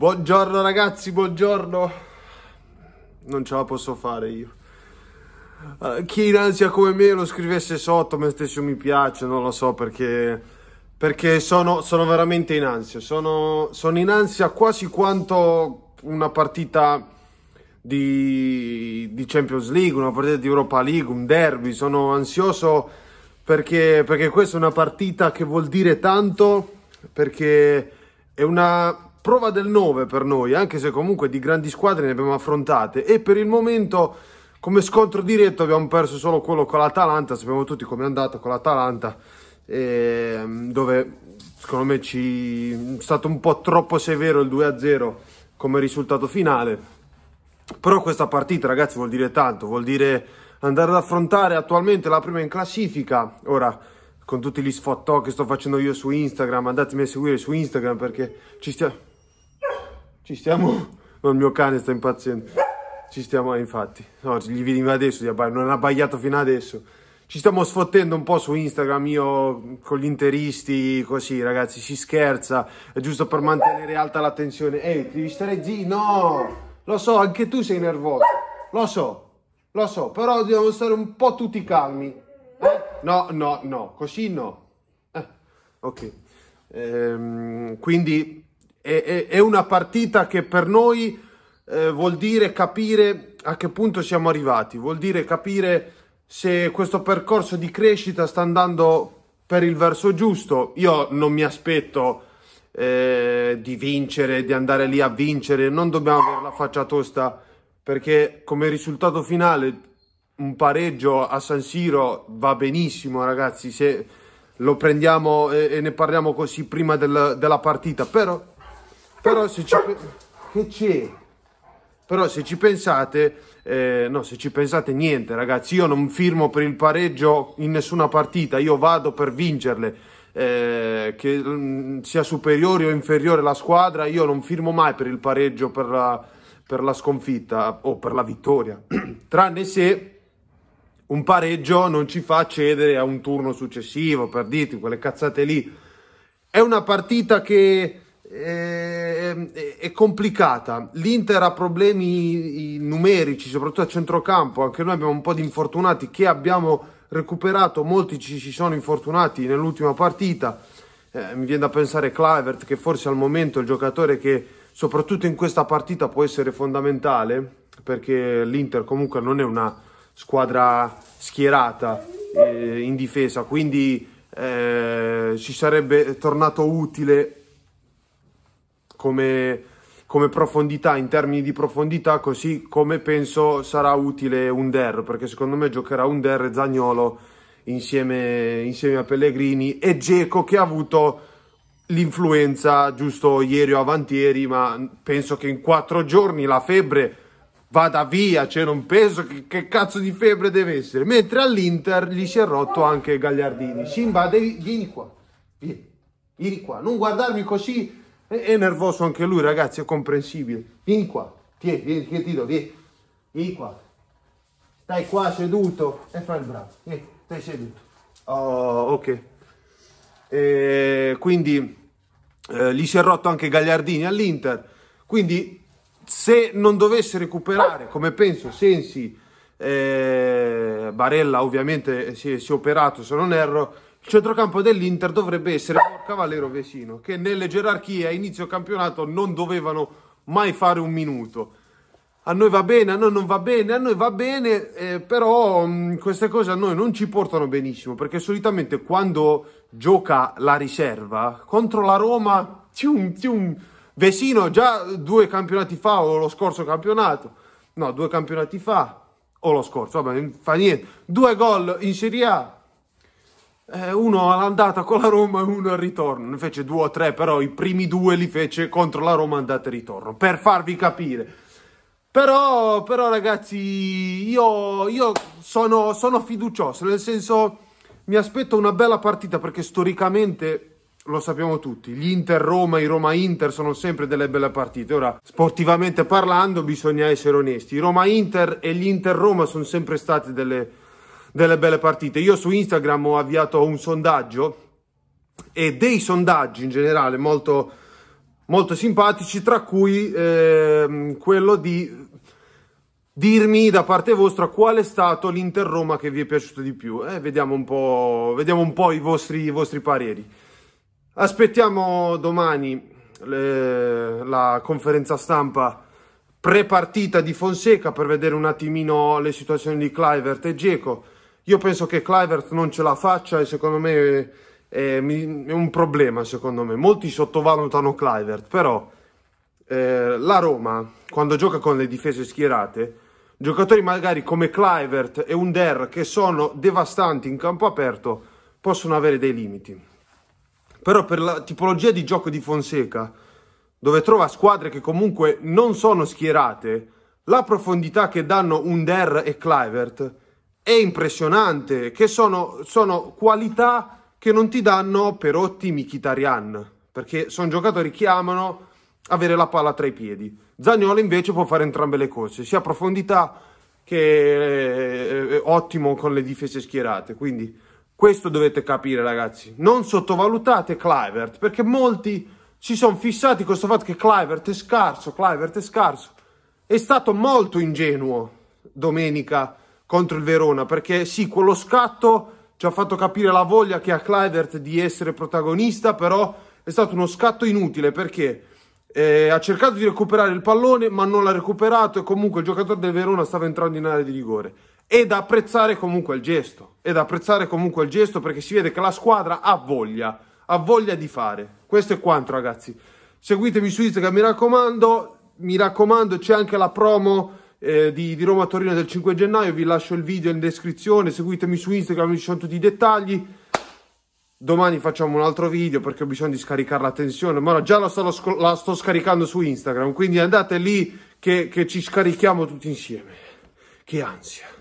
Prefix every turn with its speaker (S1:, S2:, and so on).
S1: Buongiorno ragazzi, buongiorno. Non ce la posso fare io. Eh, chi in ansia come me lo scrivesse sotto, mettesse un mi piace, non lo so perché, perché sono, sono veramente in ansia. Sono, sono, in ansia quasi quanto una partita di, di, Champions League, una partita di Europa League, un derby. Sono ansioso perché, perché questa è una partita che vuol dire tanto, perché è una prova del 9 per noi, anche se comunque di grandi squadre ne abbiamo affrontate e per il momento come scontro diretto abbiamo perso solo quello con l'Atalanta, sappiamo tutti come è andata con l'Atalanta, ehm, dove secondo me ci è stato un po' troppo severo il 2-0 come risultato finale. Però questa partita ragazzi vuol dire tanto, vuol dire andare ad affrontare attualmente la prima in classifica. Ora, con tutti gli sfottò che sto facendo io su Instagram, andatemi a seguire su Instagram perché ci stiamo ci stiamo... No, oh, il mio cane sta impaziente. Ci stiamo, eh, infatti. No, gli veniva adesso di abbaiare, non ha abbaiato fino adesso. Ci stiamo sfottendo un po' su Instagram, io con gli interisti, così ragazzi, si scherza, è giusto per mantenere alta la tensione. Ehi, devi stare zitto, no! Lo so, anche tu sei nervoso, lo so, lo so, però dobbiamo stare un po' tutti calmi. Eh? No, no, no, così no. Eh, ok, ehm, quindi è, è una partita che per noi eh, vuol dire capire a che punto siamo arrivati, vuol dire capire se questo percorso di crescita sta andando per il verso giusto. Io non mi aspetto eh, di vincere, di andare lì a vincere, non dobbiamo avere la faccia tosta perché come risultato finale un pareggio a San Siro va benissimo ragazzi se lo prendiamo e, e ne parliamo così prima del, della partita però però se ci... Che c'è? Però se ci pensate, eh, no, se ci pensate niente ragazzi, io non firmo per il pareggio in nessuna partita, io vado per vincerle. Eh, che mh, mm, sia superiore o inferiore la squadra, io non firmo mai per il pareggio, per la, per la sconfitta o per la vittoria, tranne se un pareggio non ci fa cedere a un turno successivo, per dirti quelle cazzate lì. È una partita che eh, Ehm, è, complicata. L'Inter ha problemi numerici, soprattutto a centrocampo. Anche noi abbiamo un po' di infortunati che abbiamo recuperato. Molti ci, ci sono infortunati nell'ultima partita. Eh, mi viene da pensare Clavert, che forse al momento è il giocatore che, soprattutto in questa partita, può essere fondamentale perché l'Inter comunque non è una squadra schierata eh, in difesa. Quindi eh, ci sarebbe tornato utile come, come profondità, in termini di profondità, così come penso sarà utile un Der, perché secondo me giocherà un Der e Zagnolo insieme, insieme a Pellegrini e Geco che ha avuto l'influenza giusto ieri o avantieri, ma penso che in quattro giorni la febbre vada via, cioè non penso che, che cazzo di febbre deve essere. Mentre all'Inter gli si è rotto anche Gagliardini. Simba, devi, vieni qua, vieni, vieni qua, non guardarmi così è nervoso anche lui, ragazzi, è comprensibile. Vieni qua, tieni, vieni, che ti do, vieni. Vieni qua. Stai qua seduto e fai il bravo. Vieni, stai seduto. Oh, ok. E eh, quindi eh, gli si è rotto anche Gagliardini all'Inter. Quindi se non dovesse recuperare, come penso, Sensi, eh, Barella ovviamente si è, si è operato, se non erro, il centrocampo dell'Inter dovrebbe essere Porcavalli e Rovesino, che nelle gerarchie a inizio campionato non dovevano mai fare un minuto. A noi va bene, a noi non va bene, a noi va bene, eh, però mh, mm, queste cose a noi non ci portano benissimo, perché solitamente quando gioca la riserva contro la Roma, tium, tium, Vesino già due campionati fa o lo scorso campionato, no, due campionati fa o lo scorso, vabbè, fa niente, due gol in Serie A, eh, uno all'andata con la Roma e uno al ritorno. Ne fece due o tre, però i primi due li fece contro la Roma andata e ritorno, per farvi capire. Però, però ragazzi, io, io sono, sono, fiducioso, nel senso mi aspetto una bella partita perché storicamente, lo sappiamo tutti, gli Inter-Roma, e i Roma-Inter sono sempre delle belle partite. Ora, sportivamente parlando, bisogna essere onesti. I Roma-Inter e gli Inter-Roma sono sempre state delle delle belle partite. Io su Instagram ho avviato un sondaggio e dei sondaggi in generale molto, molto simpatici, tra cui eh, quello di dirmi da parte vostra qual è stato l'Inter-Roma che vi è piaciuto di più. Eh, vediamo, un vediamo, un po', i vostri, i vostri pareri. Aspettiamo domani le, la conferenza stampa pre-partita di Fonseca per vedere un attimino le situazioni di Clivert e Geco io penso che Clivert non ce la faccia e secondo me eh, è, un problema, secondo me. Molti sottovalutano Clivert, però eh, la Roma, quando gioca con le difese schierate, giocatori magari come Clivert e Under che sono devastanti in campo aperto, possono avere dei limiti. Però per la tipologia di gioco di Fonseca, dove trova squadre che comunque non sono schierate, la profondità che danno Under e Clivert è impressionante, che sono, sono qualità che non ti danno Perotti, Mkhitaryan, perché sono giocatori che amano avere la palla tra i piedi. Zagnolo invece può fare entrambe le cose, sia profondità che eh, eh, ottimo con le difese schierate, quindi questo dovete capire ragazzi. Non sottovalutate Clivert, perché molti si sono fissati con questo fatto che Clivert è scarso, Clivert è scarso. È stato molto ingenuo domenica contro il Verona, perché sì, quello scatto ci ha fatto capire la voglia che ha Clivert di essere protagonista, però è stato uno scatto inutile perché eh, ha cercato di recuperare il pallone, ma non l'ha recuperato e comunque il giocatore del Verona stava entrando in area di rigore. È da apprezzare comunque il gesto, è da apprezzare comunque il gesto perché si vede che la squadra ha voglia, ha voglia di fare. Questo è quanto ragazzi. Seguitemi su Instagram, mi raccomando, mi raccomando c'è anche la promo eh, di, di, Roma Torino del 5 gennaio, vi lascio il video in descrizione, seguitemi su Instagram, ci sono tutti i dettagli. Domani facciamo un altro video perché ho bisogno di scaricare la tensione, ma già la sto, la sto scaricando su Instagram, quindi andate lì che, che ci scarichiamo tutti insieme. Che ansia!